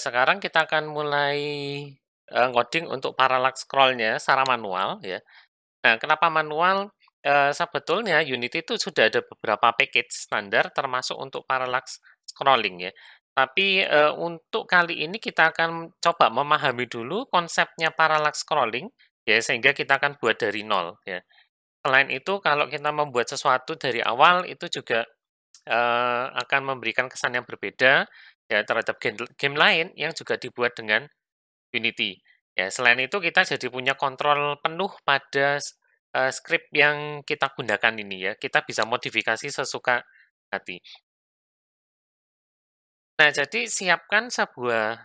sekarang kita akan mulai uh, ngoding untuk parallax scrollnya secara manual ya. Nah, kenapa manual? Uh, sebetulnya Unity itu sudah ada beberapa package standar termasuk untuk parallax scrolling ya. Tapi uh, untuk kali ini kita akan coba memahami dulu konsepnya parallax scrolling ya sehingga kita akan buat dari nol ya. Selain itu kalau kita membuat sesuatu dari awal itu juga uh, akan memberikan kesan yang berbeda ya terhadap game, game lain yang juga dibuat dengan Unity. Ya, selain itu kita jadi punya kontrol penuh pada uh, script yang kita gunakan ini ya. Kita bisa modifikasi sesuka hati. Nah, jadi siapkan sebuah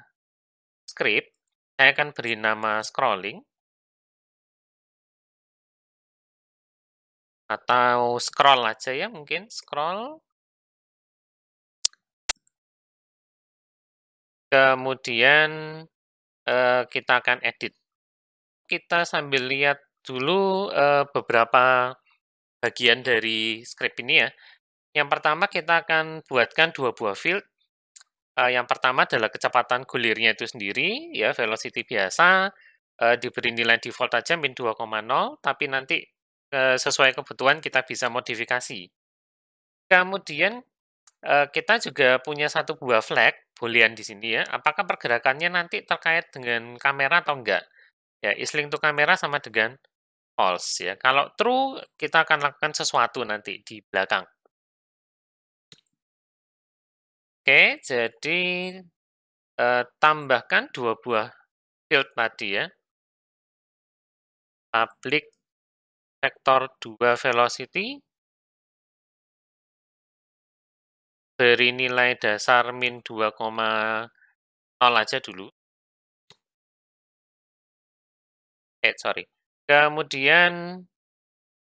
script. Saya akan beri nama scrolling. Atau scroll aja ya mungkin. Scroll Kemudian eh, kita akan edit. Kita sambil lihat dulu eh, beberapa bagian dari script ini ya. Yang pertama kita akan buatkan dua buah field. Eh, yang pertama adalah kecepatan gulirnya itu sendiri, ya velocity biasa, eh, diberi nilai default aja min 2,0, tapi nanti eh, sesuai kebutuhan kita bisa modifikasi. Kemudian eh, kita juga punya satu buah flag boolean di sini ya, apakah pergerakannya nanti terkait dengan kamera atau enggak? Ya, is link to kamera sama dengan false ya. Kalau true, kita akan lakukan sesuatu nanti di belakang. Oke, jadi eh, tambahkan dua buah field tadi ya. Public vector 2 velocity beri nilai dasar min 2,0 aja dulu. Eh, sorry. Kemudian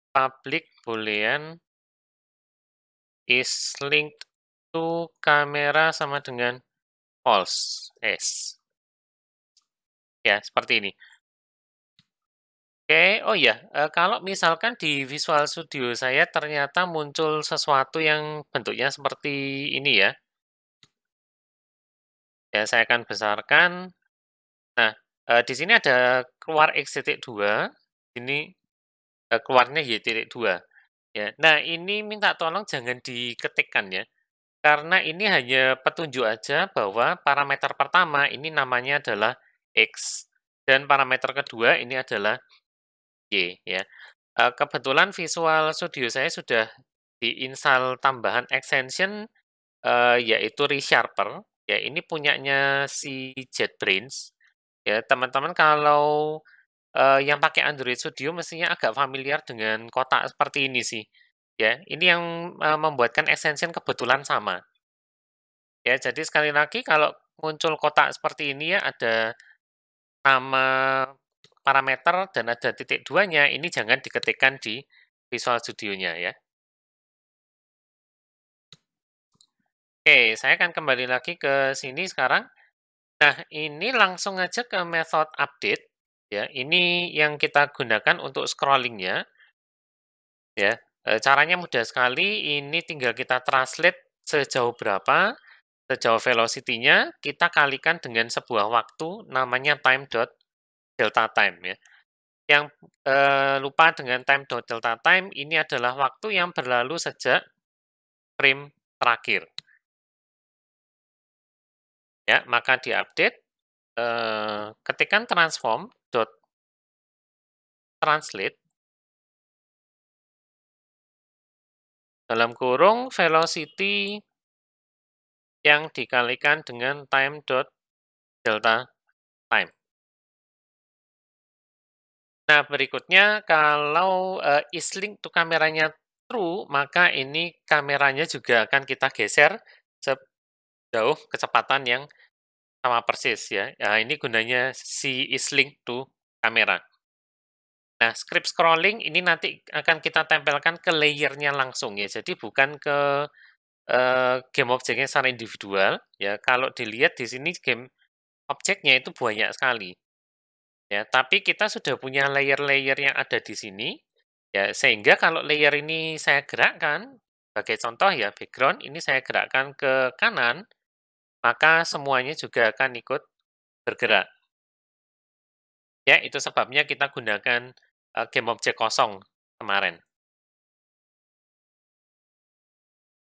public boolean is linked to kamera sama dengan false s. Ya, seperti ini. Oke, oh iya, uh, kalau misalkan di Visual Studio saya ternyata muncul sesuatu yang bentuknya seperti ini ya. Ya, saya akan besarkan. Nah, uh, di sini ada keluar X.2, ini, uh, keluarnya Y.2, ya. Nah, ini minta tolong jangan diketikkan ya, karena ini hanya petunjuk aja bahwa parameter pertama ini namanya adalah X, dan parameter kedua ini adalah Oke, ya. Eh, kebetulan Visual Studio saya sudah diinstal tambahan extension, eh, yaitu ReSharper, ya ini punyanya si JetBrains. Ya, teman-teman kalau, eh, yang pakai Android Studio mestinya agak familiar dengan kotak seperti ini sih, ya. Ini yang, membuatkan extension kebetulan sama. Ya, jadi sekali lagi kalau muncul kotak seperti ini ya, ada nama parameter dan ada titik duanya, ini jangan diketikkan di Visual Studio-nya ya. Oke, saya akan kembali lagi ke sini sekarang. Nah, ini langsung aja ke method update. ya. Ini yang kita gunakan untuk scrollingnya. Ya, eh, caranya mudah sekali. Ini tinggal kita translate sejauh berapa, sejauh velocity-nya, kita kalikan dengan sebuah waktu namanya time dot delta time ya. Yang eh, lupa dengan time dot delta time ini adalah waktu yang berlalu sejak frame terakhir. Ya, maka diupdate eh, ketikan transform dot translate dalam kurung velocity yang dikalikan dengan time dot delta time. Nah, berikutnya kalau uh, eh, islink to kameranya true, maka ini kameranya juga akan kita geser sejauh kecepatan yang sama persis ya. Nah, ini gunanya si islink to kamera. Nah, script scrolling ini nanti akan kita tempelkan ke layernya langsung ya. Jadi bukan ke uh, game objeknya secara individual ya. Kalau dilihat di sini game objeknya itu banyak sekali. Ya, tapi kita sudah punya layer-layer yang ada di sini. Ya, sehingga kalau layer ini saya gerakkan, sebagai contoh ya background ini saya gerakkan ke kanan, maka semuanya juga akan ikut bergerak. Ya, itu sebabnya kita gunakan uh, game objek kosong kemarin.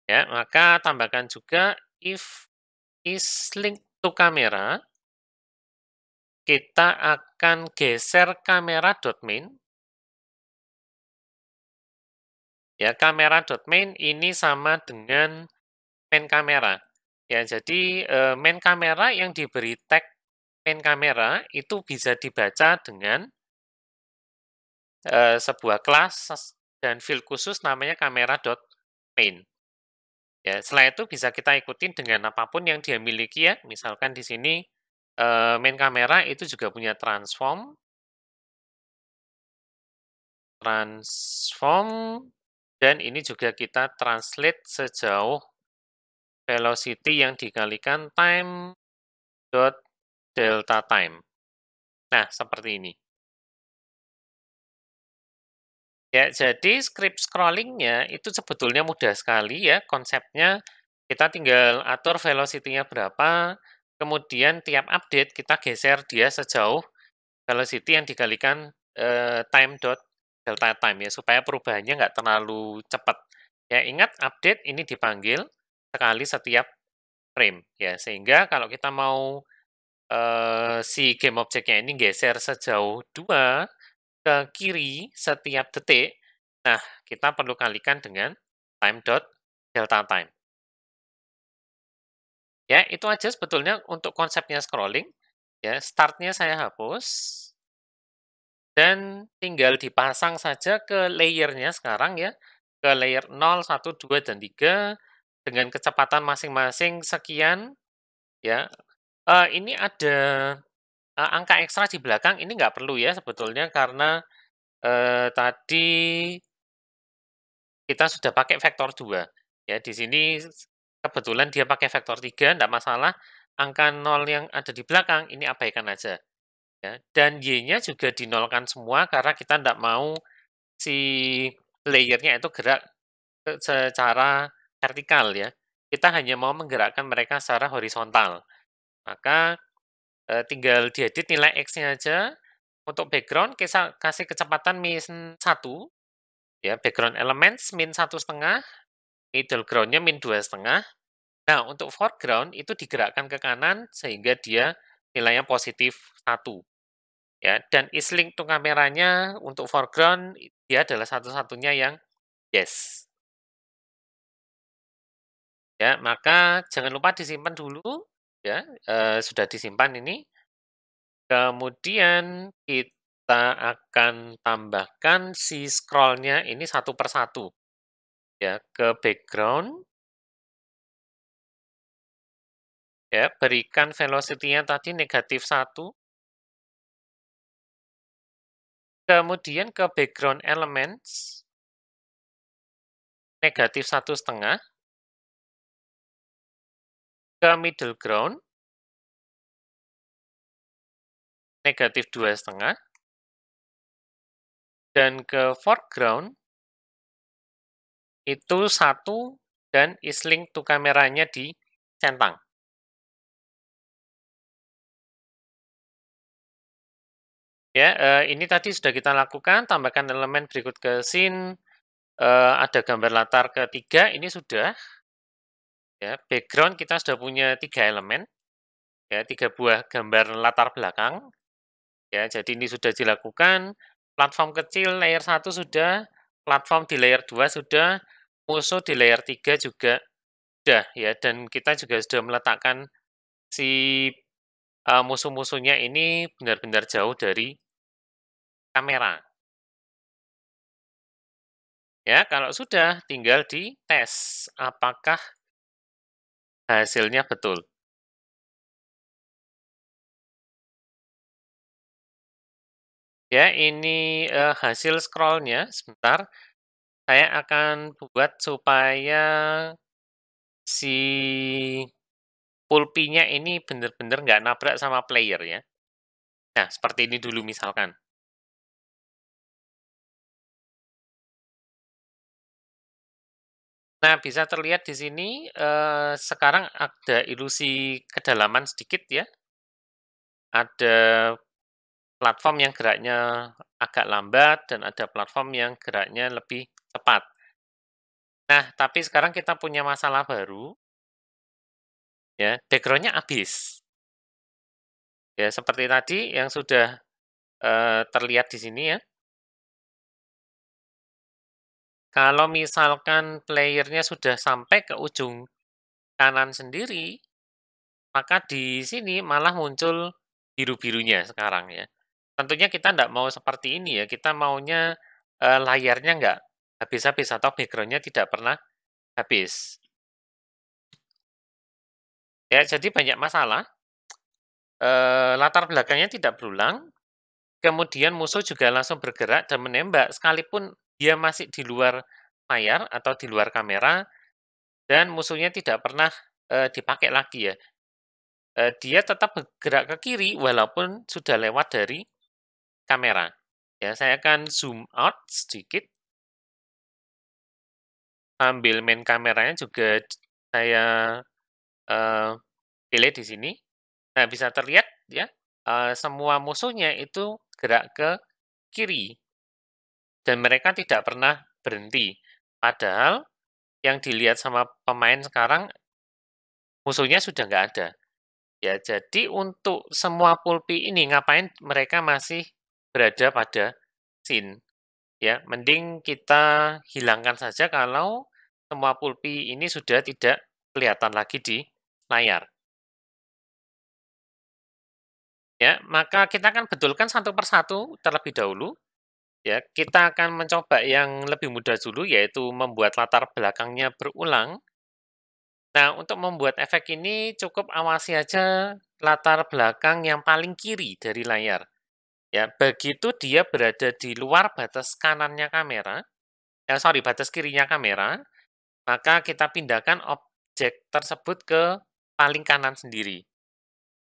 Ya, maka tambahkan juga if is linked to camera kita akan geser kamera main. Ya, kamera main ini sama dengan main kamera. Ya, jadi eh, main kamera yang diberi tag main kamera itu bisa dibaca dengan eh, sebuah kelas dan field khusus namanya kamera.main. Ya, setelah itu bisa kita ikutin dengan apapun yang dia miliki ya. Misalkan di sini Eh, main kamera itu juga punya transform. Transform, dan ini juga kita translate sejauh velocity yang dikalikan time dot delta time. Nah, seperti ini. Ya, jadi script scrollingnya itu sebetulnya mudah sekali ya konsepnya. Kita tinggal atur velocity-nya berapa, Kemudian tiap update kita geser dia sejauh velocity yang dikalikan eh, time dot delta time ya supaya perubahannya nggak terlalu cepat. Ya ingat update ini dipanggil sekali setiap frame ya sehingga kalau kita mau eh, si game objeknya ini geser sejauh dua ke kiri setiap detik, nah kita perlu kalikan dengan time dot delta time. Ya, itu aja sebetulnya untuk konsepnya scrolling. Ya, startnya saya hapus. Dan tinggal dipasang saja ke layernya sekarang ya. Ke layer 0, 1, 2, dan 3. Dengan kecepatan masing-masing sekian. Ya, uh, ini ada uh, angka ekstra di belakang. Ini nggak perlu ya sebetulnya karena uh, tadi kita sudah pakai vektor 2. Ya, di sini kebetulan dia pakai vektor 3, tidak masalah. Angka 0 yang ada di belakang, ini abaikan aja. Ya. Dan Y-nya juga dinolkan semua karena kita tidak mau si layernya itu gerak secara vertikal ya. Kita hanya mau menggerakkan mereka secara horizontal. Maka eh, tinggal diedit nilai X-nya aja. Untuk background, kita kasih kecepatan minus 1. Ya, background elements minus satu setengah middle groundnya min dua setengah. Nah, untuk foreground itu digerakkan ke kanan sehingga dia nilainya positif satu. Ya, dan islink link to kameranya untuk foreground dia adalah satu-satunya yang yes. Ya, maka jangan lupa disimpan dulu ya, eh, sudah disimpan ini. Kemudian kita akan tambahkan si scrollnya ini satu persatu ya ke background ya berikan velocity-nya tadi negatif satu kemudian ke background elements negatif satu setengah ke middle ground negatif dua setengah dan ke foreground itu satu dan islink to kameranya di centang. Ya, eh, ini tadi sudah kita lakukan, tambahkan elemen berikut ke scene, eh, ada gambar latar ketiga, ini sudah. Ya, background kita sudah punya tiga elemen, ya, tiga buah gambar latar belakang. Ya, jadi ini sudah dilakukan. Platform kecil layer 1 sudah, platform di layer 2 sudah, musuh di layer 3 juga sudah ya dan kita juga sudah meletakkan si uh, musuh-musuhnya ini benar-benar jauh dari kamera. Ya, kalau sudah tinggal di tes apakah hasilnya betul. Ya, ini uh, hasil scrollnya. Sebentar, saya akan buat supaya si pulpinya ini benar-benar nggak nabrak sama player ya. Nah, seperti ini dulu misalkan. Nah, bisa terlihat di sini eh, sekarang ada ilusi kedalaman sedikit ya. Ada platform yang geraknya agak lambat dan ada platform yang geraknya lebih cepat. Nah, tapi sekarang kita punya masalah baru. Ya, backgroundnya habis. Ya, seperti tadi yang sudah eh, terlihat di sini ya. Kalau misalkan playernya sudah sampai ke ujung kanan sendiri, maka di sini malah muncul biru-birunya sekarang ya tentunya kita tidak mau seperti ini ya. Kita maunya uh, layarnya nggak habis-habis atau backgroundnya tidak pernah habis. Ya, jadi banyak masalah. uh, latar belakangnya tidak berulang. Kemudian musuh juga langsung bergerak dan menembak sekalipun dia masih di luar layar atau di luar kamera dan musuhnya tidak pernah dipakai lagi ya. dia tetap bergerak ke kiri walaupun sudah lewat dari kamera. Ya, saya akan zoom out sedikit. Ambil main kameranya juga saya uh, pilih di sini. Nah, bisa terlihat ya, uh, semua musuhnya itu gerak ke kiri. Dan mereka tidak pernah berhenti. Padahal yang dilihat sama pemain sekarang musuhnya sudah nggak ada. Ya, jadi untuk semua pulpi ini ngapain mereka masih berada pada sin, Ya, mending kita hilangkan saja kalau semua pulpi ini sudah tidak kelihatan lagi di layar. Ya, maka kita akan betulkan satu persatu terlebih dahulu. Ya, kita akan mencoba yang lebih mudah dulu yaitu membuat latar belakangnya berulang. Nah, untuk membuat efek ini cukup awasi aja latar belakang yang paling kiri dari layar. Ya, begitu dia berada di luar batas kanannya kamera, eh sorry, batas kirinya kamera, maka kita pindahkan objek tersebut ke paling kanan sendiri.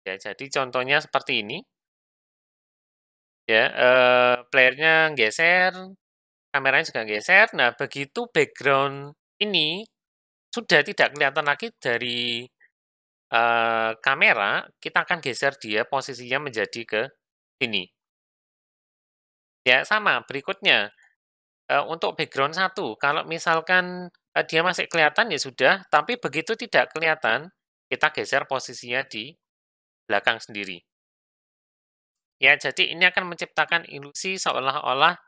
Ya, jadi contohnya seperti ini. Ya, eh, playernya geser, kameranya juga geser. Nah, begitu background ini sudah tidak kelihatan lagi dari eh, kamera, kita akan geser dia posisinya menjadi ke sini. Ya, sama berikutnya. Eh, untuk background satu, kalau misalkan uh, dia masih kelihatan ya sudah, tapi begitu tidak kelihatan, kita geser posisinya di belakang sendiri. Ya, jadi ini akan menciptakan ilusi seolah-olah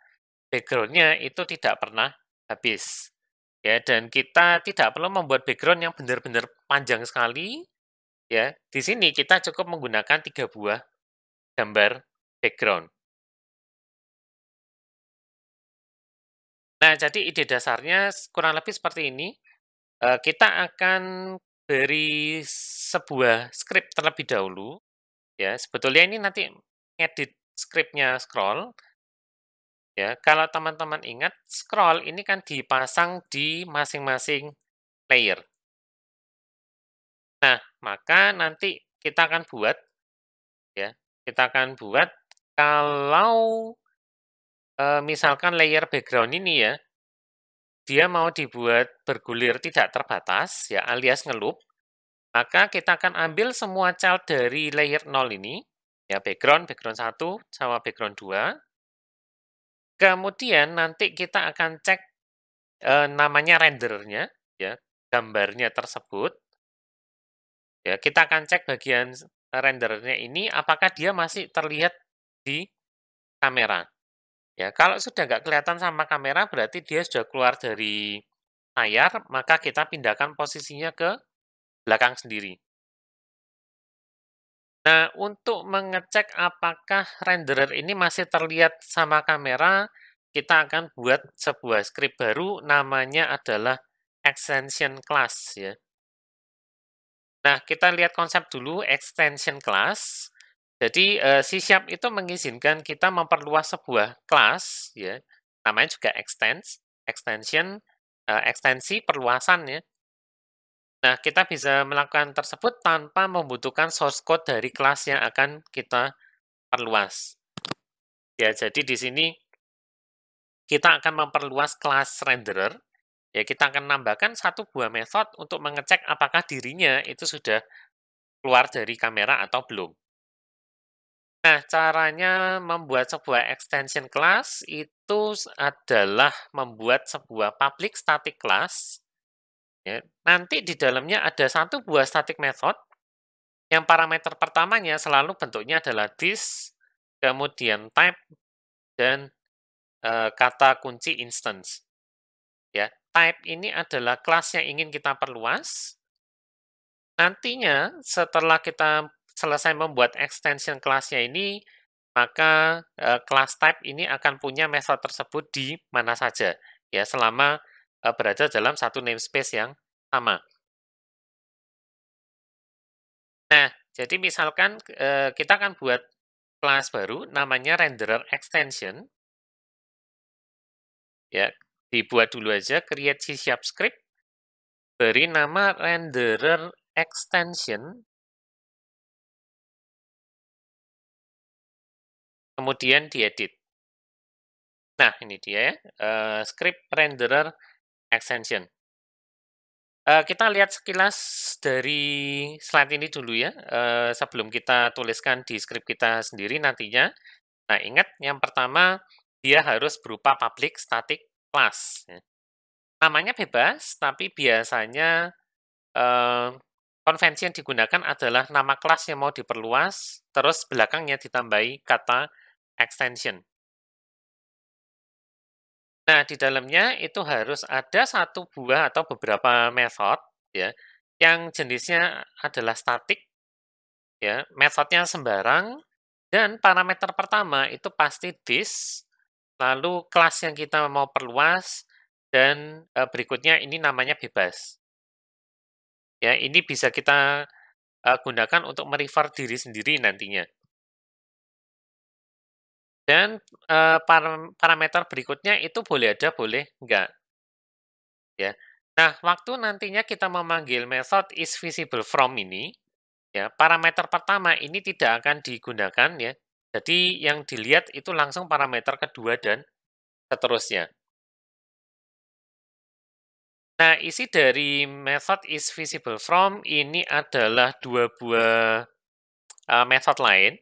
backgroundnya itu tidak pernah habis. Ya, dan kita tidak perlu membuat background yang benar-benar panjang sekali. Ya, di sini kita cukup menggunakan tiga buah gambar background. Nah, jadi ide dasarnya kurang lebih seperti ini. Eh, kita akan beri sebuah script terlebih dahulu. Ya, sebetulnya ini nanti edit scriptnya scroll. Ya, kalau teman-teman ingat, scroll ini kan dipasang di masing-masing layer. Nah, maka nanti kita akan buat, ya, kita akan buat kalau misalkan layer background ini ya, dia mau dibuat bergulir tidak terbatas, ya alias ngelup, maka kita akan ambil semua child dari layer 0 ini, ya background, background 1, sama background 2. Kemudian nanti kita akan cek e, namanya rendernya, ya gambarnya tersebut. Ya, kita akan cek bagian rendernya ini apakah dia masih terlihat di kamera. Ya, kalau sudah nggak kelihatan sama kamera, berarti dia sudah keluar dari layar, maka kita pindahkan posisinya ke belakang sendiri. Nah, untuk mengecek apakah renderer ini masih terlihat sama kamera, kita akan buat sebuah script baru, namanya adalah extension class. ya. Nah, kita lihat konsep dulu, extension class. Jadi uh, eh, C Sharp itu mengizinkan kita memperluas sebuah kelas, ya, namanya juga extends, extension, uh, ekstensi, perluasan ya. Nah, kita bisa melakukan tersebut tanpa membutuhkan source code dari kelas yang akan kita perluas. Ya, jadi di sini kita akan memperluas kelas renderer. Ya, kita akan menambahkan satu buah method untuk mengecek apakah dirinya itu sudah keluar dari kamera atau belum. Nah, caranya membuat sebuah extension class itu adalah membuat sebuah public static class. Ya, nanti di dalamnya ada satu buah static method yang parameter pertamanya selalu bentuknya adalah this, kemudian type dan e, kata kunci instance. Ya, type ini adalah kelas yang ingin kita perluas. Nantinya setelah kita selesai membuat extension kelasnya ini, maka kelas type ini akan punya method tersebut di mana saja, ya selama berada dalam satu namespace yang sama. Nah, jadi misalkan kita akan buat kelas baru namanya renderer extension. Ya, dibuat dulu aja create C JavaScript, script beri nama renderer extension kemudian diedit. Nah, ini dia ya, uh, script renderer extension. Uh, kita lihat sekilas dari slide ini dulu ya, uh, sebelum kita tuliskan di script kita sendiri nantinya. Nah, ingat yang pertama, dia harus berupa public static class. Namanya bebas, tapi biasanya uh, konvensi yang digunakan adalah nama kelas yang mau diperluas, terus belakangnya ditambahi kata extension. Nah, di dalamnya itu harus ada satu buah atau beberapa method ya yang jenisnya adalah static ya, methodnya sembarang dan parameter pertama itu pasti this lalu kelas yang kita mau perluas dan e, berikutnya ini namanya bebas. Ya, ini bisa kita e, gunakan untuk merefer diri sendiri nantinya. Dan e, par, parameter berikutnya itu boleh ada, boleh enggak. Ya. Nah, waktu nantinya kita memanggil method is visible from ini, ya, parameter pertama ini tidak akan digunakan ya. Jadi yang dilihat itu langsung parameter kedua dan seterusnya. Nah, isi dari method is visible from ini adalah dua buah uh, method lain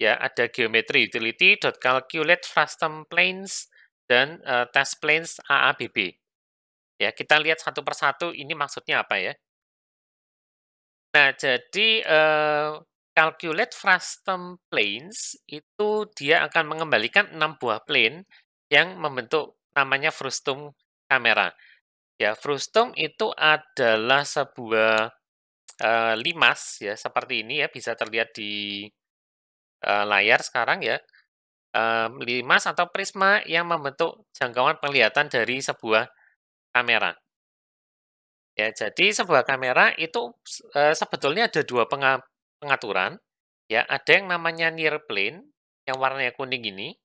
ya ada geometry utility dot calculate frustum planes dan uh, test planes AABB. Ya, kita lihat satu persatu ini maksudnya apa ya. Nah, jadi uh, calculate frustum planes itu dia akan mengembalikan enam buah plane yang membentuk namanya frustum kamera. Ya, frustum itu adalah sebuah uh, limas ya seperti ini ya bisa terlihat di Eh, layar sekarang ya, limas atau prisma yang membentuk jangkauan penglihatan dari sebuah kamera. Ya, jadi sebuah kamera itu eh, sebetulnya ada dua pengaturan. Ya, ada yang namanya near plane yang warnanya kuning ini,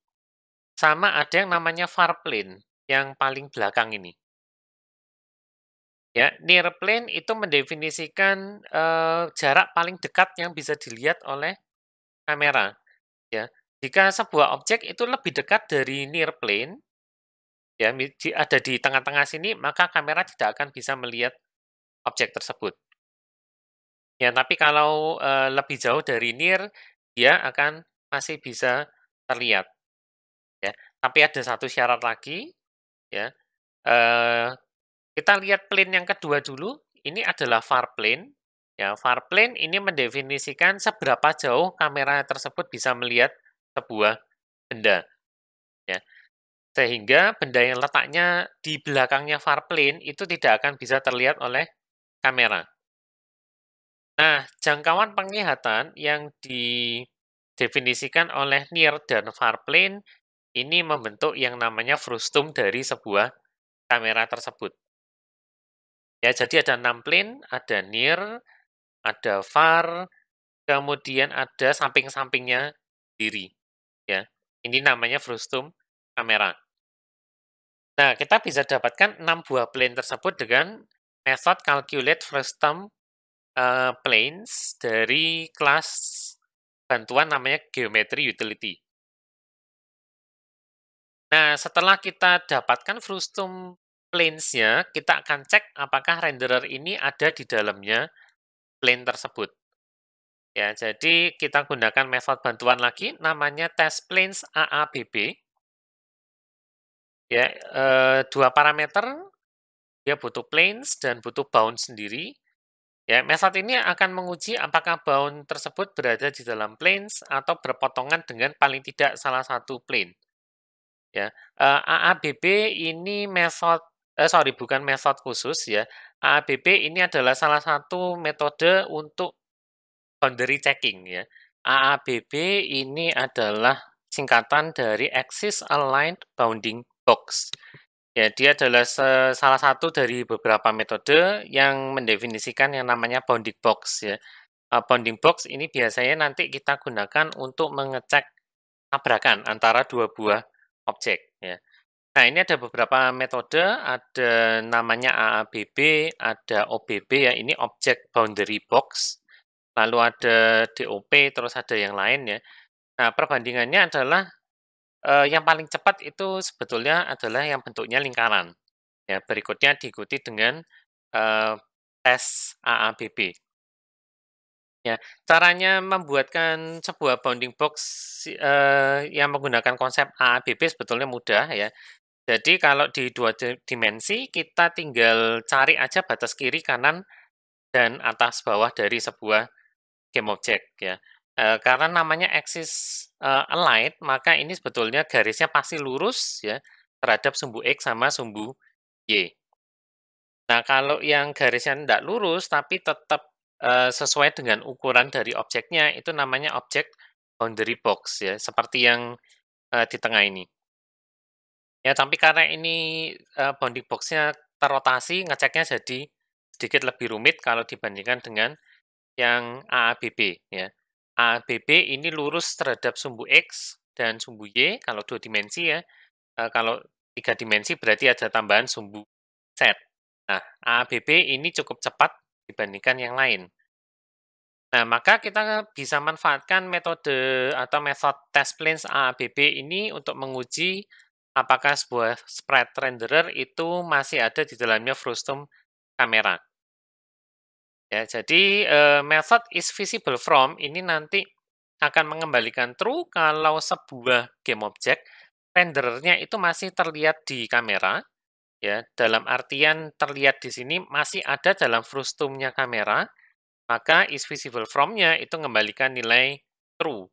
sama ada yang namanya far plane yang paling belakang ini. Ya, near plane itu mendefinisikan eh, jarak paling dekat yang bisa dilihat oleh kamera. Ya, jika sebuah objek itu lebih dekat dari near plane, ya ada di tengah-tengah sini, maka kamera tidak akan bisa melihat objek tersebut. Ya, tapi kalau e, lebih jauh dari near, dia akan masih bisa terlihat. Ya, tapi ada satu syarat lagi, ya. e, kita lihat plane yang kedua dulu. Ini adalah far plane, Ya, far plane ini mendefinisikan seberapa jauh kamera tersebut bisa melihat sebuah benda. Ya. Sehingga benda yang letaknya di belakangnya far plane itu tidak akan bisa terlihat oleh kamera. Nah, jangkauan penglihatan yang didefinisikan oleh Near dan far plane ini membentuk yang namanya frustum dari sebuah kamera tersebut. Ya, jadi ada 6 plane, ada near, ada VAR, kemudian ada samping-sampingnya diri. Ya, ini namanya frustum kamera. Nah, kita bisa dapatkan 6 buah plane tersebut dengan method calculate frustum uh, planes dari kelas bantuan namanya geometry utility. Nah, setelah kita dapatkan frustum planes-nya, kita akan cek apakah renderer ini ada di dalamnya plane tersebut. Ya, jadi kita gunakan metode bantuan lagi, namanya test planes AABB. Ya, e, dua parameter, dia butuh planes dan butuh bound sendiri. Ya, metode ini akan menguji apakah bound tersebut berada di dalam planes atau berpotongan dengan paling tidak salah satu plane. Ya, e, eh, AABB ini metode, eh, sorry, bukan metode khusus ya. AABB ini adalah salah satu metode untuk boundary checking ya. AABB ini adalah singkatan dari Axis Aligned Bounding Box. Ya, dia adalah salah satu dari beberapa metode yang mendefinisikan yang namanya bounding box ya. Uh, bounding box ini biasanya nanti kita gunakan untuk mengecek tabrakan antara dua buah objek. Nah, ini ada beberapa metode, ada namanya AABB, ada OBB ya, ini Object Boundary Box, lalu ada DOP, terus ada yang lain ya. Nah, perbandingannya adalah eh, yang paling cepat itu sebetulnya adalah yang bentuknya lingkaran. Ya, berikutnya diikuti dengan eh, tes AABB. Ya, caranya membuatkan sebuah bounding box eh, yang menggunakan konsep AABB sebetulnya mudah ya. Jadi kalau di dua dimensi kita tinggal cari aja batas kiri kanan dan atas bawah dari sebuah game object ya. E, karena namanya axis e, aligned maka ini sebetulnya garisnya pasti lurus ya terhadap sumbu x sama sumbu y. Nah kalau yang garisnya tidak lurus tapi tetap e, eh, sesuai dengan ukuran dari objeknya itu namanya objek boundary box ya seperti yang e, di tengah ini. Ya, tapi karena ini, uh, bounding box-nya terotasi, ngeceknya jadi sedikit lebih rumit kalau dibandingkan dengan yang AABB, ya. AABB ini lurus terhadap sumbu X dan sumbu Y kalau dua dimensi ya, Uh, kalau tiga dimensi berarti ada tambahan sumbu Z. Nah, AABB ini cukup cepat dibandingkan yang lain. Nah, maka kita bisa manfaatkan metode atau method test planes AABB ini untuk menguji apakah sebuah sprite renderer itu masih ada di dalamnya Frustum kamera. Ya, jadi uh, method is visible from ini nanti akan mengembalikan true kalau sebuah game object renderernya itu masih terlihat di kamera ya dalam artian terlihat di sini masih ada dalam frustumnya kamera maka is visible from-nya itu mengembalikan nilai true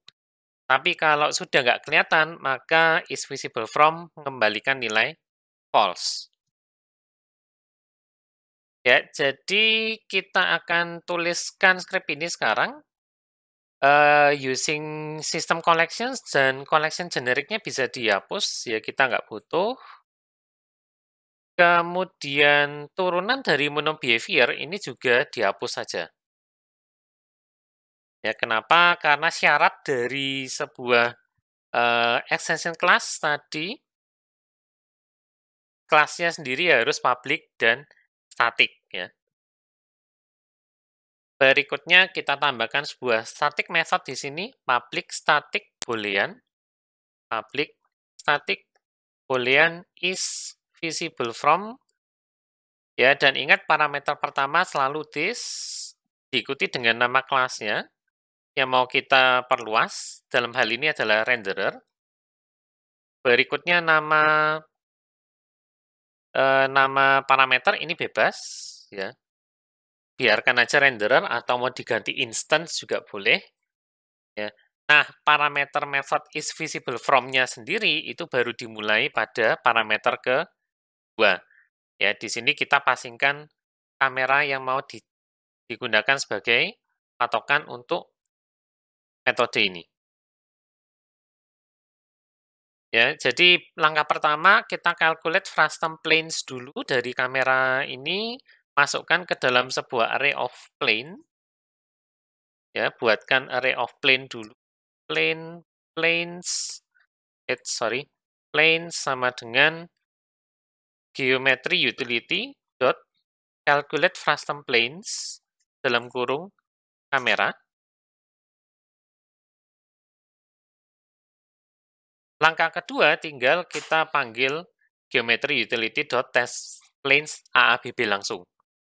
tapi kalau sudah nggak kelihatan, maka is visible from mengembalikan nilai false. Ya, jadi kita akan tuliskan script ini sekarang uh, using system collections dan collection generiknya bisa dihapus, ya kita nggak butuh. Kemudian turunan dari menu behavior ini juga dihapus saja. Ya, kenapa? Karena syarat dari sebuah uh, extension class tadi kelasnya sendiri harus public dan static ya. Berikutnya kita tambahkan sebuah static method di sini public static boolean public static boolean is visible from ya dan ingat parameter pertama selalu this diikuti dengan nama kelasnya yang mau kita perluas dalam hal ini adalah renderer. Berikutnya nama eh, nama parameter ini bebas ya. Biarkan aja renderer atau mau diganti instance juga boleh. Ya. Nah, parameter method is visible from-nya sendiri itu baru dimulai pada parameter ke dua. Ya, di sini kita pasingkan kamera yang mau di, digunakan sebagai patokan untuk metode ini Ya, jadi langkah pertama kita calculate frustum planes dulu dari kamera ini, masukkan ke dalam sebuah array of plane. Ya, buatkan array of plane dulu. Plane, planes, eh, sorry, plane sama dengan geometry utility dot calculate frustum planes dalam kurung kamera. Langkah kedua tinggal kita panggil geometri utility dot test planes AABB langsung.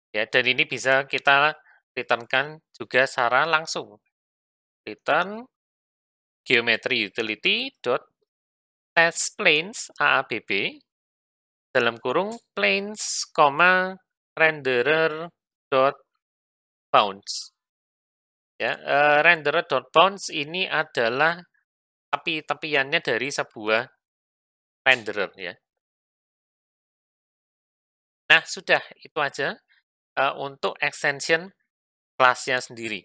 Ya, dan ini bisa kita returnkan juga secara langsung. Return geometry test planes AABB dalam kurung planes, renderer dot bounds. Ya, uh, renderer dot bounds ini adalah tapi tepiannya dari sebuah renderer ya. Nah, sudah itu aja uh, untuk extension kelasnya sendiri.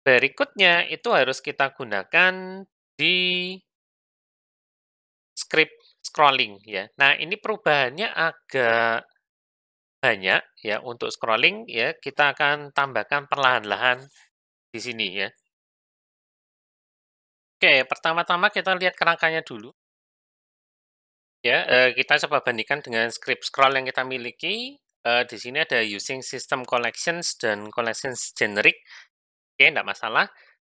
Berikutnya itu harus kita gunakan di script scrolling ya. Nah, ini perubahannya agak banyak ya untuk scrolling ya kita akan tambahkan perlahan-lahan di sini ya. Oke, pertama-tama kita lihat kerangkanya dulu. Ya, eh, kita coba bandingkan dengan script scroll yang kita miliki. Eh, di sini ada using system collections dan collections generic. Oke, tidak masalah.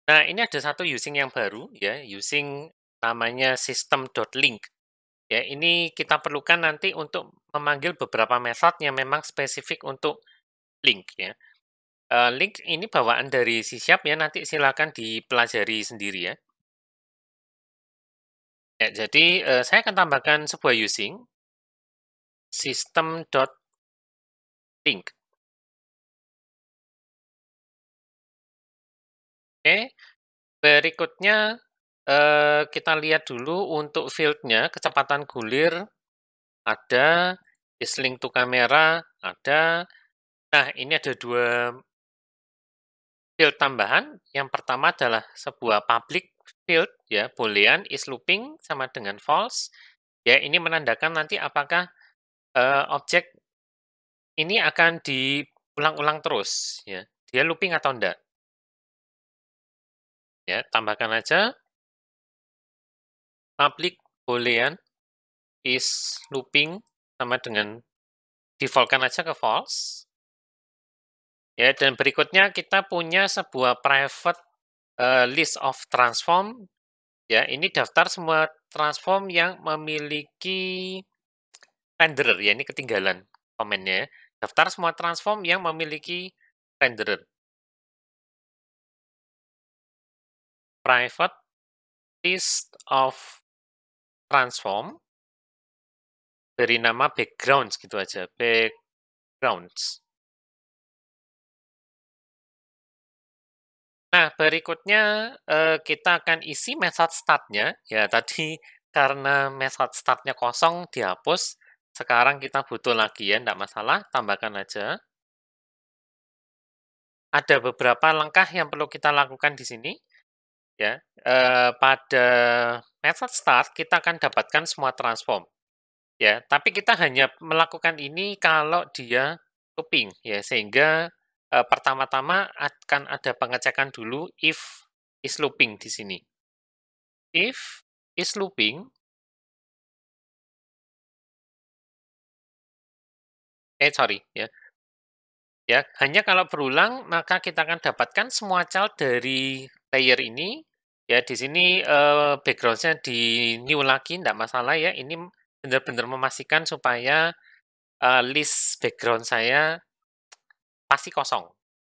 Nah, ini ada satu using yang baru, ya, using namanya system.link. Ya, ini kita perlukan nanti untuk memanggil beberapa metode yang memang spesifik untuk link, ya. Eh, link ini bawaan dari C ya, nanti silakan dipelajari sendiri ya. Ya, jadi uh, saya akan tambahkan sebuah using system.link. Oke. Berikutnya, uh, kita lihat dulu untuk fieldnya kecepatan gulir ada, is link to kamera ada. Nah, ini ada dua field tambahan. Yang pertama adalah sebuah public field ya boolean is looping sama dengan false ya ini menandakan nanti apakah uh, objek ini akan diulang-ulang terus ya dia looping atau enggak ya tambahkan aja public boolean is looping sama dengan defaultkan aja ke false. Ya, dan berikutnya kita punya sebuah private Eh, list of transform ya ini daftar semua transform yang memiliki renderer ya ini ketinggalan komennya ya. daftar semua transform yang memiliki renderer private list of transform dari nama backgrounds gitu aja backgrounds Nah, berikutnya, uh, kita akan isi method startnya Ya, tadi karena method startnya kosong, dihapus. Sekarang kita butuh lagi ya, tidak masalah, tambahkan aja. Ada beberapa langkah yang perlu kita lakukan di sini. Ya, eh, pada method start, kita akan dapatkan semua transform. Ya, tapi kita hanya melakukan ini kalau dia looping, ya, sehingga uh, pertama-tama akan ada pengecekan dulu if is looping di sini. If is looping, eh sorry ya, ya hanya kalau berulang maka kita akan dapatkan semua child dari layer ini. Ya di sini eh, backgroundnya di new lagi, tidak masalah ya. Ini benar-benar memastikan supaya uh, list background saya pasti kosong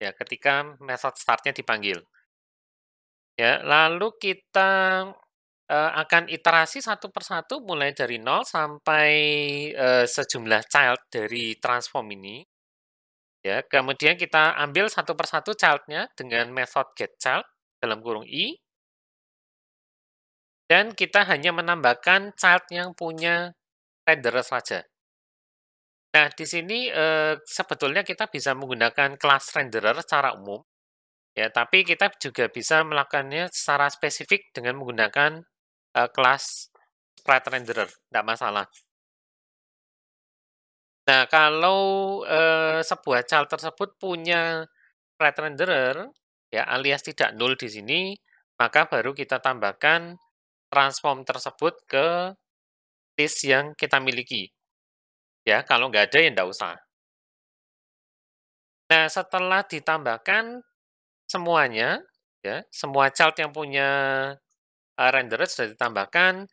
ya ketika method startnya dipanggil. Ya, lalu kita uh, akan iterasi satu persatu mulai dari nol sampai uh, sejumlah child dari transform ini. Ya, kemudian kita ambil satu persatu childnya dengan method get child dalam kurung i. Dan kita hanya menambahkan child yang punya renderer saja. Nah, di sini, eh, sebetulnya kita bisa menggunakan kelas renderer secara umum, ya, tapi kita juga bisa melakukannya secara spesifik dengan menggunakan, eh, kelas sprite renderer, tidak masalah. Nah, kalau, eh, sebuah child tersebut punya sprite renderer, ya, alias tidak null di sini, maka baru kita tambahkan transform tersebut ke list yang kita miliki. Ya, kalau nggak ada ya nggak usah. Nah, setelah ditambahkan semuanya, ya, semua child yang punya e, renderer sudah ditambahkan,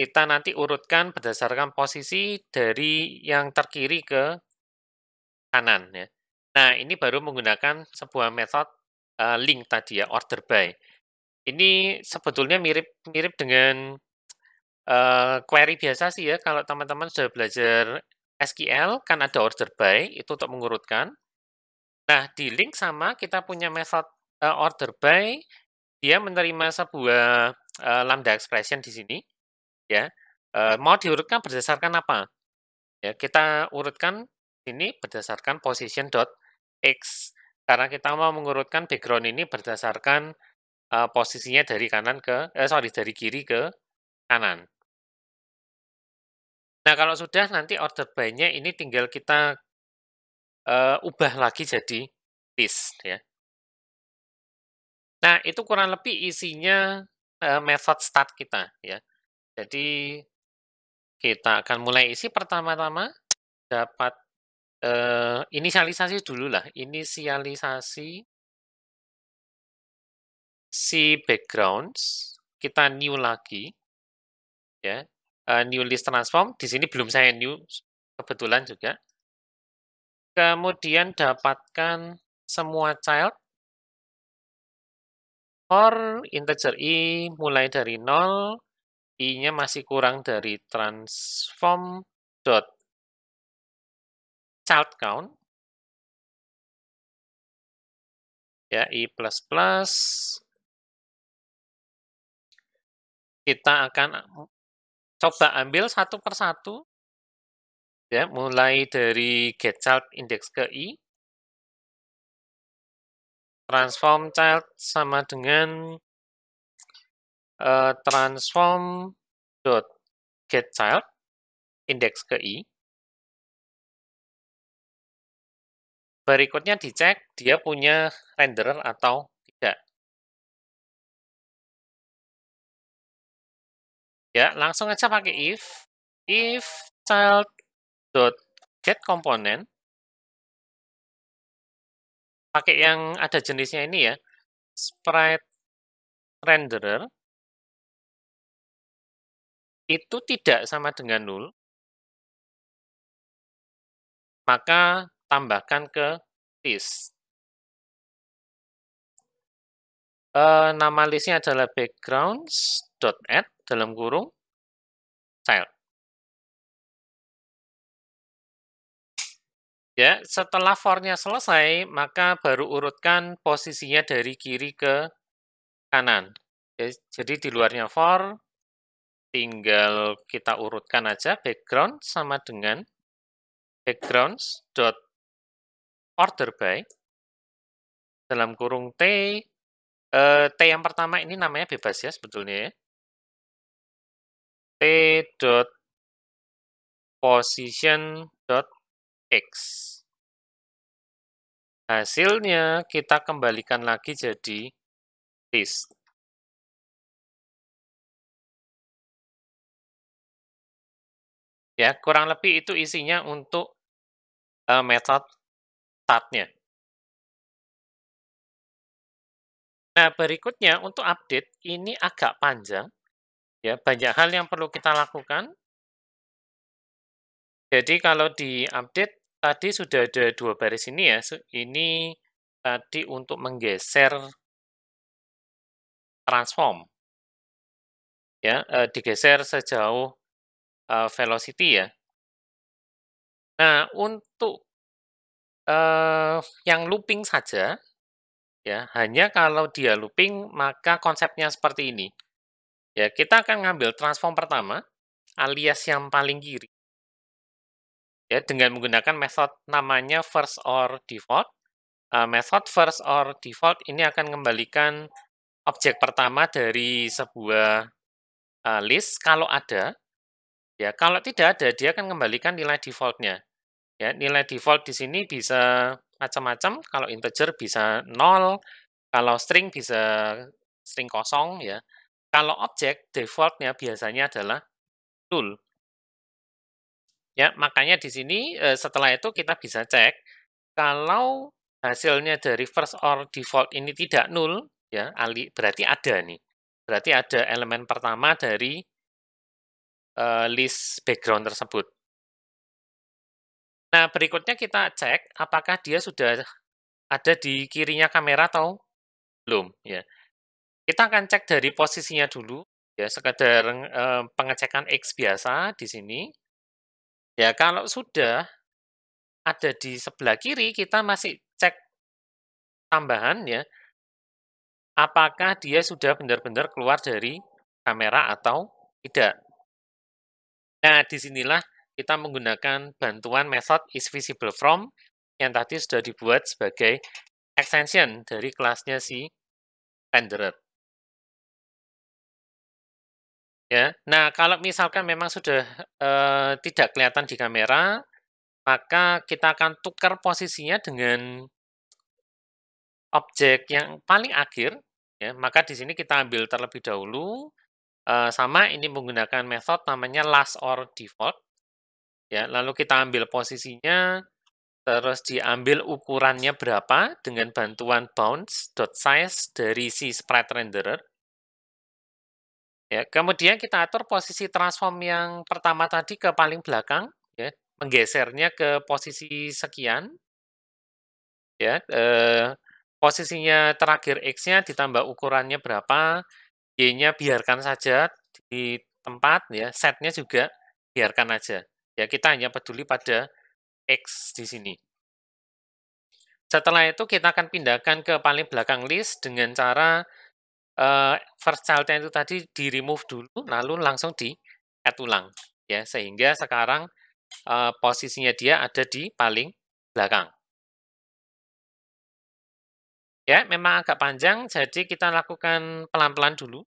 kita nanti urutkan berdasarkan posisi dari yang terkiri ke kanan. Ya. Nah, ini baru menggunakan sebuah metode uh, link tadi ya, order by. Ini sebetulnya mirip-mirip dengan uh, query biasa sih ya, kalau teman-teman sudah belajar SQL kan ada order by itu untuk mengurutkan. Nah, di link sama kita punya method uh, order by dia menerima sebuah uh, lambda expression di sini ya. Uh, mau diurutkan berdasarkan apa? Ya, kita urutkan ini berdasarkan position x karena kita mau mengurutkan background ini berdasarkan uh, posisinya dari kanan ke eh sorry dari kiri ke kanan Nah, kalau sudah nanti order by-nya ini tinggal kita uh, ubah lagi jadi list ya. Nah, itu kurang lebih isinya uh, method start kita ya. Jadi kita akan mulai isi pertama-tama dapat uh, inisialisasi dulu lah, inisialisasi si backgrounds kita new lagi ya Eh, new list transform. Di sini belum saya new, kebetulan juga. Kemudian dapatkan semua child for integer i mulai dari 0, i-nya masih kurang dari transform dot child count. Ya, i++. Kita akan coba ambil satu persatu ya mulai dari get child index ke i transform child sama dengan uh, transform dot get child index ke i berikutnya dicek dia punya renderer atau ya langsung aja pakai if if child dot get component pakai yang ada jenisnya ini ya sprite renderer itu tidak sama dengan nol maka tambahkan ke list uh, nama listnya adalah backgrounds.add dalam kurung child. Ya, setelah for-nya selesai, maka baru urutkan posisinya dari kiri ke kanan. Ya, jadi di luarnya for, tinggal kita urutkan aja background sama dengan backgrounds dot order by dalam kurung t eh, t yang pertama ini namanya bebas ya sebetulnya ya t position x. Hasilnya kita kembalikan lagi jadi list. Ya, kurang lebih itu isinya untuk uh, e, metode startnya. Nah, berikutnya untuk update ini agak panjang. Ya, banyak hal yang perlu kita lakukan. Jadi kalau di update tadi sudah ada dua baris ini ya. Ini tadi untuk menggeser transform. Ya, eh, digeser sejauh eh, velocity ya. Nah, untuk eh, yang looping saja ya, hanya kalau dia looping maka konsepnya seperti ini. Ya, kita akan ngambil transform pertama alias yang paling kiri. Ya, dengan menggunakan method namanya first or default. Uh, method first or default ini akan mengembalikan objek pertama dari sebuah uh, list kalau ada. Ya, kalau tidak ada dia akan mengembalikan nilai defaultnya. Ya, nilai default di sini bisa macam-macam. Kalau integer bisa 0, kalau string bisa string kosong ya. Kalau objek, defaultnya biasanya adalah tool. Ya, makanya di sini eh, setelah itu kita bisa cek kalau hasilnya dari first or default ini tidak nul, ya, ali berarti ada nih. Berarti ada elemen pertama dari uh, list background tersebut. Nah, berikutnya kita cek apakah dia sudah ada di kirinya kamera atau belum, ya. Kita akan cek dari posisinya dulu ya sekedar eh, pengecekan X biasa di sini. Ya, kalau sudah ada di sebelah kiri, kita masih cek tambahan ya. Apakah dia sudah benar-benar keluar dari kamera atau tidak. Nah, disinilah kita menggunakan bantuan method is visible from yang tadi sudah dibuat sebagai extension dari kelasnya si renderer. Ya. Nah, kalau misalkan memang sudah, eh, tidak kelihatan di kamera, maka kita akan tukar posisinya dengan objek yang paling akhir, ya. Maka di sini kita ambil terlebih dahulu, eh, sama ini menggunakan metode namanya last or default, ya. Lalu kita ambil posisinya, terus diambil ukurannya berapa dengan bantuan size dari si sprite renderer. Ya, kemudian kita atur posisi transform yang pertama tadi ke paling belakang, ya, menggesernya ke posisi sekian. Ya, eh, posisinya terakhir x-nya ditambah ukurannya berapa, y-nya biarkan saja di tempat, ya, setnya juga biarkan aja. Ya, kita hanya peduli pada x di sini. Setelah itu kita akan pindahkan ke paling belakang list dengan cara uh, first itu tadi di remove dulu lalu langsung di add ulang ya sehingga sekarang uh, posisinya dia ada di paling belakang ya memang agak panjang jadi kita lakukan pelan-pelan dulu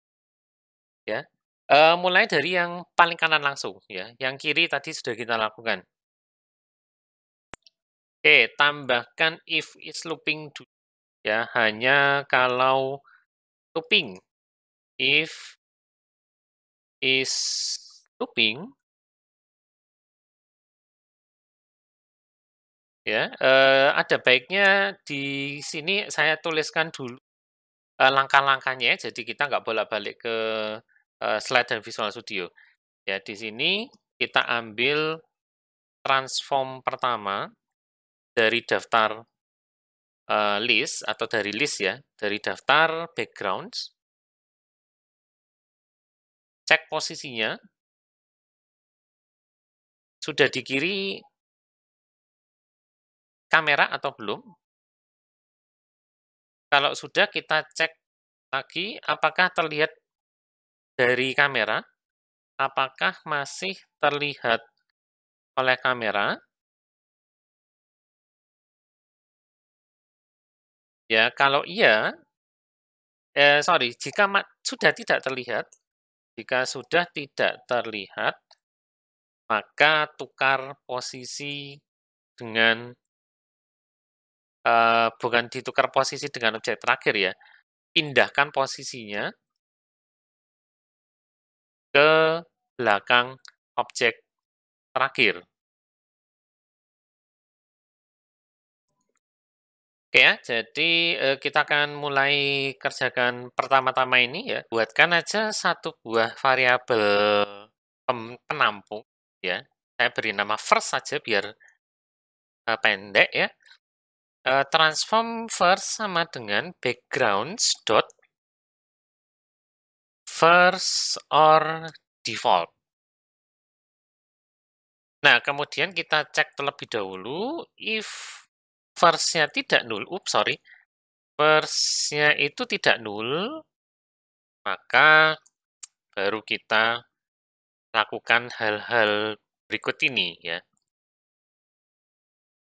ya uh, mulai dari yang paling kanan langsung ya yang kiri tadi sudah kita lakukan oke tambahkan if is looping dulu ya hanya kalau looping if is looping ya eh, ada baiknya di sini saya tuliskan dulu eh, langkah-langkahnya jadi kita nggak bolak-balik ke eh, slide dan Visual Studio ya di sini kita ambil transform pertama dari daftar Eh, list atau dari list ya, dari daftar backgrounds. Cek posisinya. Sudah di kiri kamera atau belum? Kalau sudah kita cek lagi apakah terlihat dari kamera, apakah masih terlihat oleh kamera, Ya, kalau iya, eh, sorry, jika sudah tidak terlihat, jika sudah tidak terlihat, maka tukar posisi dengan eh, bukan ditukar posisi dengan objek terakhir ya, pindahkan posisinya ke belakang objek terakhir. Oke ya, jadi eh, kita akan mulai kerjakan pertama-tama ini ya. Buatkan aja satu buah variabel penampung ya. Saya beri nama first saja biar eh, pendek ya. Eh, transform first sama dengan backgrounds dot first or default. Nah, kemudian kita cek terlebih dahulu if versnya tidak nul, up sorry, versnya itu tidak nul, maka baru kita lakukan hal-hal berikut ini ya.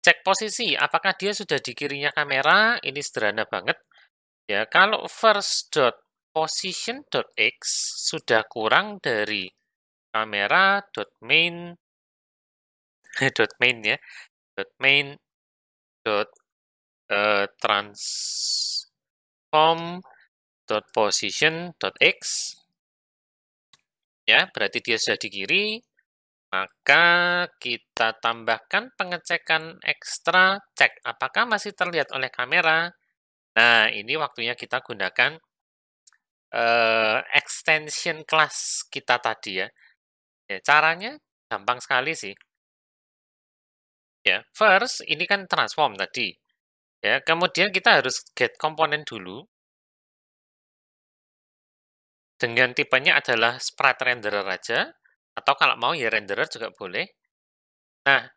Cek posisi, apakah dia sudah di kirinya kamera? Ini sederhana banget. Ya, kalau first dot dot position x sudah kurang dari kamera dot .main dot main ya, dot .main dot eh, transform dot position dot x ya berarti dia sudah di kiri maka kita tambahkan pengecekan ekstra cek apakah masih terlihat oleh kamera nah ini waktunya kita gunakan uh, extension class kita tadi ya. ya caranya gampang sekali sih Ya, first ini kan transform tadi. Ya, kemudian kita harus get komponen dulu. Dengan tipenya adalah sprite renderer aja atau kalau mau ya renderer juga boleh. Nah,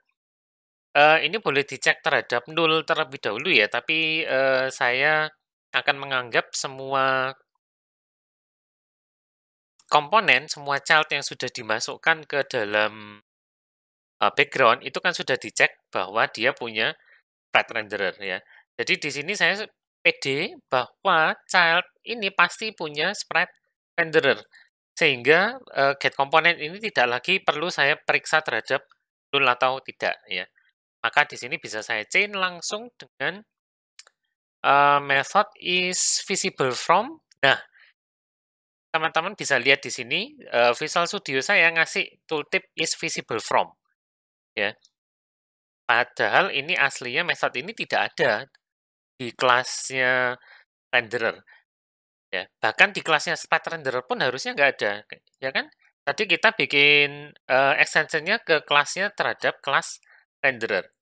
Uh, ini boleh dicek terhadap nul terlebih dahulu ya, tapi uh, saya akan menganggap semua komponen, semua child yang sudah dimasukkan ke dalam eh, background itu kan sudah dicek bahwa dia punya flat renderer ya. Jadi di sini saya PD bahwa child ini pasti punya sprite renderer sehingga uh, eh, get component ini tidak lagi perlu saya periksa terhadap null atau tidak ya. Maka di sini bisa saya chain langsung dengan uh, method is visible from. Nah, teman-teman bisa lihat di sini uh, Visual Studio saya ngasih tooltip is visible from ya. Padahal ini aslinya method ini tidak ada di kelasnya renderer. Ya, bahkan di kelasnya spread renderer pun harusnya nggak ada, ya kan? Tadi kita bikin uh, extensionnya ke kelasnya terhadap kelas renderer.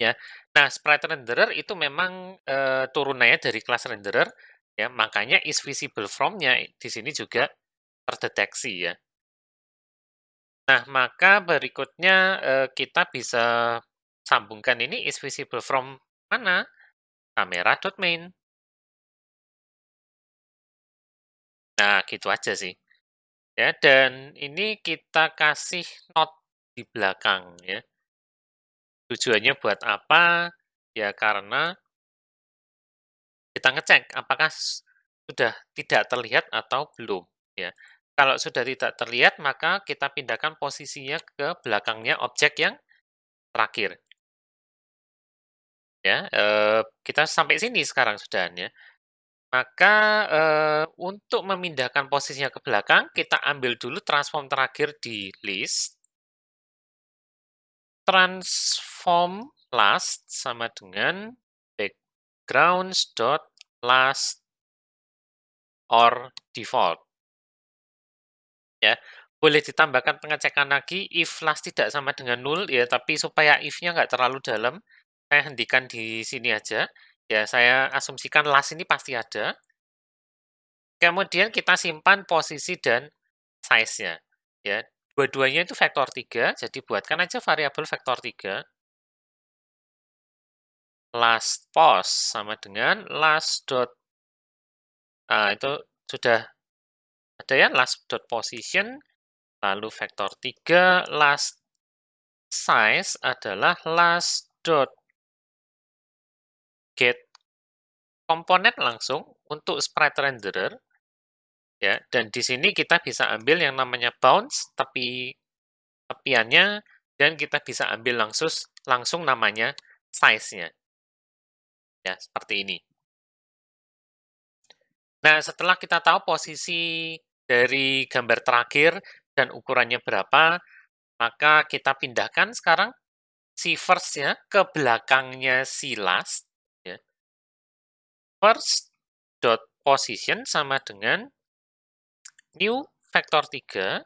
Ya, nah sprite renderer itu memang uh, turunannya dari kelas renderer, ya makanya is visible from-nya di sini juga terdeteksi ya. Nah, maka berikutnya, uh, kita bisa sambungkan ini is visible from mana? Kamera.main. Nah, gitu aja sih. Ya, dan ini kita kasih not di belakang ya. Tujuannya buat apa? Ya karena kita ngecek apakah sudah tidak terlihat atau belum ya. Kalau sudah tidak terlihat, maka kita pindahkan posisinya ke belakangnya objek yang terakhir. Ya, eh, kita sampai sini sekarang sudah ya Maka eh, untuk memindahkan posisinya ke belakang, kita ambil dulu transform terakhir di list. Transform last sama dengan backgrounds.last or default. Ya, boleh ditambahkan pengecekan lagi if last tidak sama dengan nol ya, tapi supaya if-nya nggak terlalu dalam, saya hentikan di sini aja. Ya, saya asumsikan last ini pasti ada. Kemudian kita simpan posisi dan size-nya. Ya, dua-duanya itu vektor 3, jadi buatkan aja variabel vektor 3. Last post sama dengan last dot. Nah, itu sudah ada ya, last.position, lalu vektor 3, last size adalah last dot get komponen langsung untuk sprite renderer. Ya, dan di sini kita bisa ambil yang namanya bounce, tapi tepiannya, dan kita bisa ambil langsung, langsung namanya size-nya. Ya, seperti ini. Nah, setelah kita tahu posisi dari gambar terakhir dan ukurannya berapa, maka kita pindahkan sekarang si first ya ke belakangnya si last. Ya. First dot position sama dengan new vektor 3.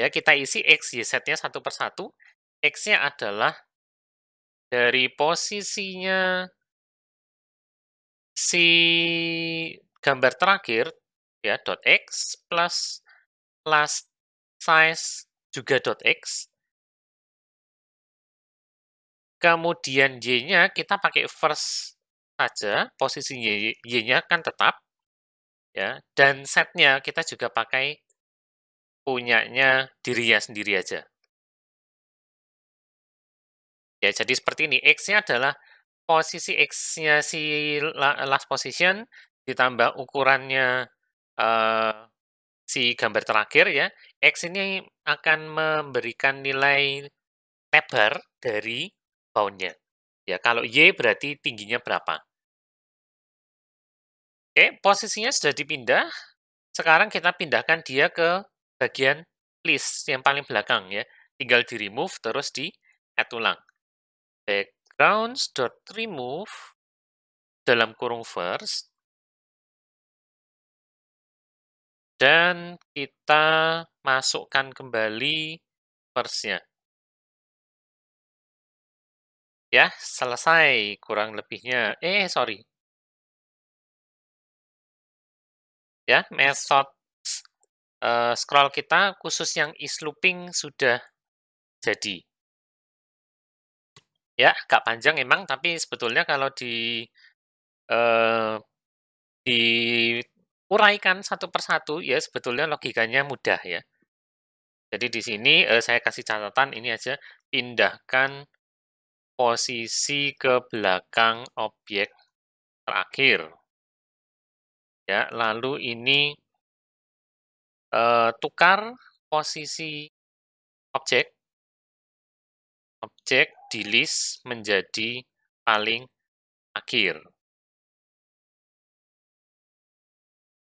Ya, kita isi x, y, z-nya satu persatu. X-nya adalah dari posisinya si gambar terakhir ya dot x plus last size juga dot x. Kemudian y-nya kita pakai first saja, posisi y-nya kan tetap ya. Dan setnya kita juga pakai punyanya dirinya sendiri aja. Ya, jadi seperti ini. X-nya adalah posisi X-nya si last position ditambah ukurannya si gambar terakhir ya, X ini akan memberikan nilai lebar dari bound-nya. Ya, kalau Y berarti tingginya berapa. Oke, posisinya sudah dipindah. Sekarang kita pindahkan dia ke bagian list yang paling belakang ya. Tinggal di remove terus di add ulang. Backgrounds.remove dalam kurung first Dan kita masukkan kembali persnya. Ya, selesai kurang lebihnya. Eh, sorry. Ya, method uh, scroll kita khusus yang is looping sudah jadi. Ya, agak panjang emang, tapi sebetulnya kalau di uh, di uraikan satu persatu, ya sebetulnya logikanya mudah ya. Jadi di sini eh, saya kasih catatan ini aja, pindahkan posisi ke belakang objek terakhir. Ya, lalu ini eh, tukar posisi objek objek di list menjadi paling akhir.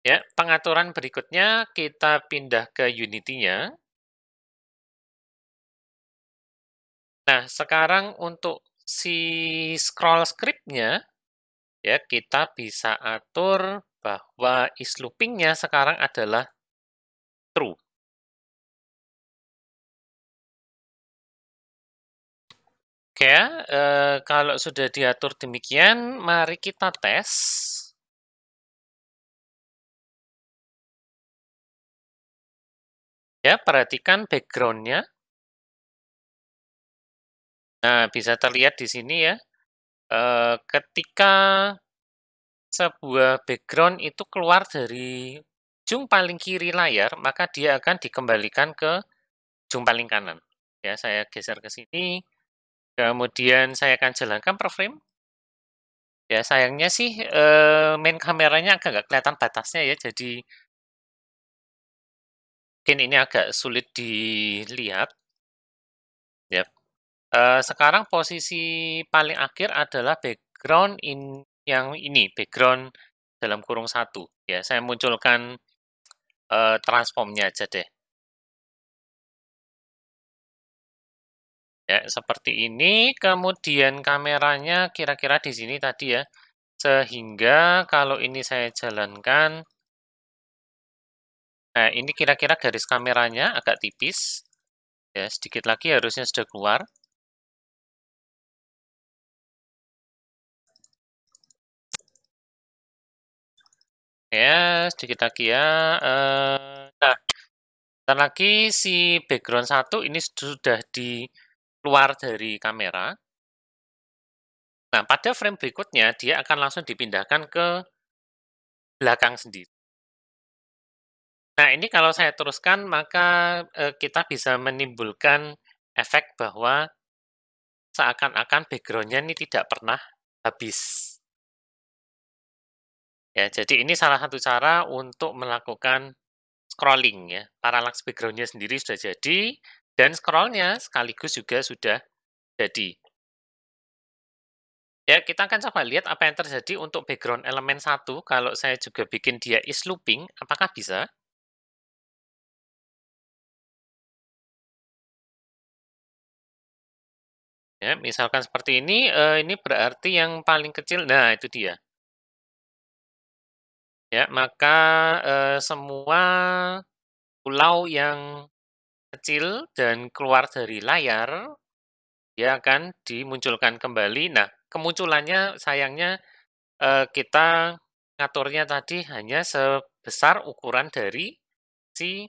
Ya, pengaturan berikutnya kita pindah ke Unity-nya. Nah, sekarang untuk si scroll script-nya, ya kita bisa atur bahwa is looping-nya sekarang adalah true. Oke, ya, eh, kalau sudah diatur demikian, mari kita tes. Ya perhatikan backgroundnya. Nah, bisa terlihat di sini ya, e, ketika sebuah background itu keluar dari ujung paling kiri layar, maka dia akan dikembalikan ke ujung paling kanan. Ya, saya geser ke sini, kemudian saya akan jalankan per frame. Ya, sayangnya sih e, main kameranya agak nggak kelihatan batasnya ya, jadi mungkin ini agak sulit dilihat. Ya. Uh, sekarang posisi paling akhir adalah background in yang ini, background dalam kurung satu. Ya, saya munculkan uh, transformnya aja deh. Ya, seperti ini. Kemudian kameranya kira-kira di sini tadi ya. Sehingga kalau ini saya jalankan, Nah, ini kira-kira garis kameranya agak tipis. Ya, sedikit lagi harusnya sudah keluar. Ya, sedikit lagi ya. Eh, nah, kita lagi si background satu ini sudah di keluar dari kamera. Nah, pada frame berikutnya, dia akan langsung dipindahkan ke belakang sendiri. Nah, ini kalau saya teruskan, maka eh, kita bisa menimbulkan efek bahwa seakan-akan backgroundnya ini tidak pernah habis. Ya, jadi ini salah satu cara untuk melakukan scrolling ya. Parallax backgroundnya sendiri sudah jadi dan scrollnya sekaligus juga sudah jadi. Ya, kita akan coba lihat apa yang terjadi untuk background elemen 1 kalau saya juga bikin dia is looping, apakah bisa? Ya, misalkan seperti ini, uh, ini berarti yang paling kecil nah itu dia. Ya, maka, uh, semua pulau yang kecil dan keluar dari layar, dia akan dimunculkan kembali. Nah, kemunculannya sayangnya, uh, kita ngaturnya tadi hanya sebesar ukuran dari si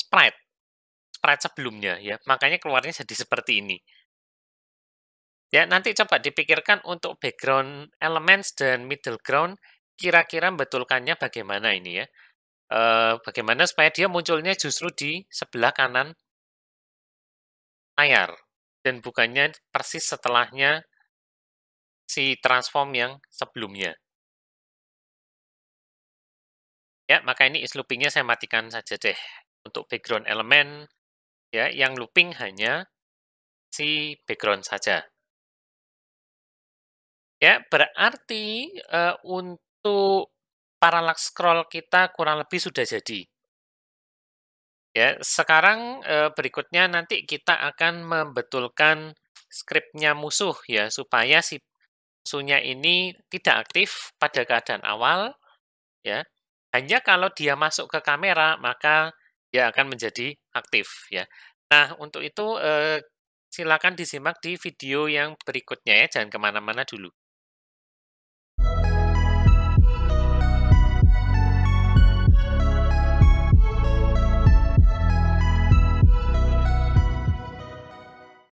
sprite sebelumnya ya. Makanya keluarnya jadi seperti ini. Ya, nanti coba dipikirkan untuk background elements dan middle ground kira-kira betulkannya bagaimana ini ya. E, bagaimana supaya dia munculnya justru di sebelah kanan layar dan bukannya persis setelahnya si transform yang sebelumnya. Ya, maka ini is loopingnya saya matikan saja deh untuk background elemen ya, yang looping hanya si background saja. Ya, berarti uh, untuk parallax scroll kita kurang lebih sudah jadi. Ya, sekarang uh, berikutnya nanti kita akan membetulkan scriptnya musuh ya supaya si musuhnya ini tidak aktif pada keadaan awal ya. Hanya kalau dia masuk ke kamera maka dia ya, akan menjadi aktif ya. Nah untuk itu silakan disimak di video yang berikutnya ya, jangan kemana-mana dulu.